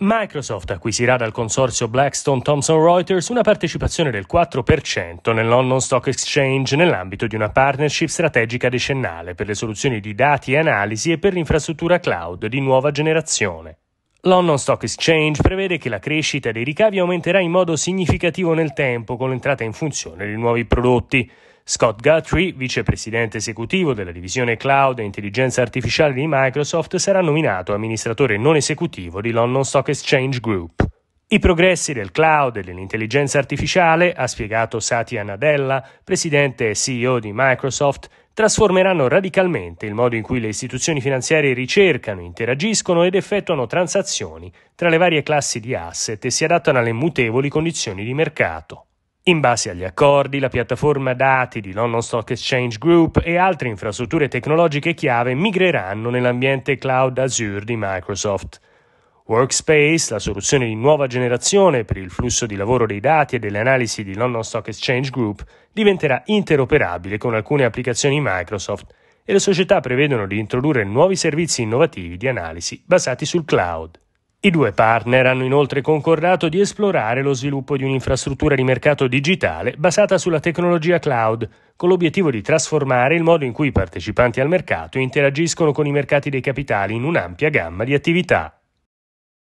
Microsoft acquisirà dal consorzio Blackstone Thomson Reuters una partecipazione del 4% nel London Stock Exchange nell'ambito di una partnership strategica decennale per le soluzioni di dati e analisi e per l'infrastruttura cloud di nuova generazione. London Stock Exchange prevede che la crescita dei ricavi aumenterà in modo significativo nel tempo con l'entrata in funzione di nuovi prodotti. Scott Guthrie, vicepresidente esecutivo della divisione cloud e intelligenza artificiale di Microsoft, sarà nominato amministratore non esecutivo di London Stock Exchange Group. I progressi del cloud e dell'intelligenza artificiale, ha spiegato Satya Nadella, presidente e CEO di Microsoft, trasformeranno radicalmente il modo in cui le istituzioni finanziarie ricercano, interagiscono ed effettuano transazioni tra le varie classi di asset e si adattano alle mutevoli condizioni di mercato. In base agli accordi, la piattaforma dati di London Stock Exchange Group e altre infrastrutture tecnologiche chiave migreranno nell'ambiente cloud Azure di Microsoft. Workspace, la soluzione di nuova generazione per il flusso di lavoro dei dati e delle analisi di London Stock Exchange Group, diventerà interoperabile con alcune applicazioni Microsoft e le società prevedono di introdurre nuovi servizi innovativi di analisi basati sul cloud. I due partner hanno inoltre concordato di esplorare lo sviluppo di un'infrastruttura di mercato digitale basata sulla tecnologia cloud, con l'obiettivo di trasformare il modo in cui i partecipanti al mercato interagiscono con i mercati dei capitali in un'ampia gamma di attività.